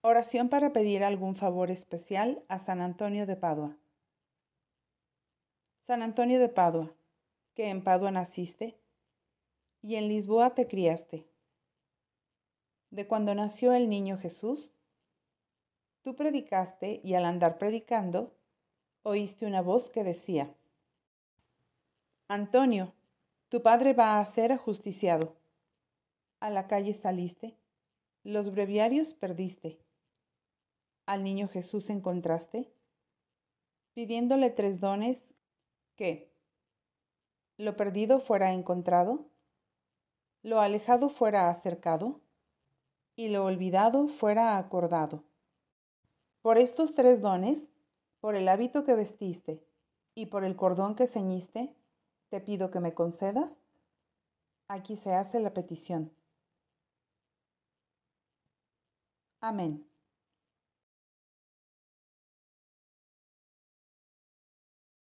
Oración para pedir algún favor especial a San Antonio de Padua. San Antonio de Padua, que en Padua naciste y en Lisboa te criaste. De cuando nació el niño Jesús, tú predicaste y al andar predicando, oíste una voz que decía, Antonio, tu padre va a ser ajusticiado. A la calle saliste, los breviarios perdiste al niño Jesús encontraste, Pidiéndole tres dones, que lo perdido fuera encontrado, lo alejado fuera acercado y lo olvidado fuera acordado. Por estos tres dones, por el hábito que vestiste y por el cordón que ceñiste, te pido que me concedas. Aquí se hace la petición. Amén.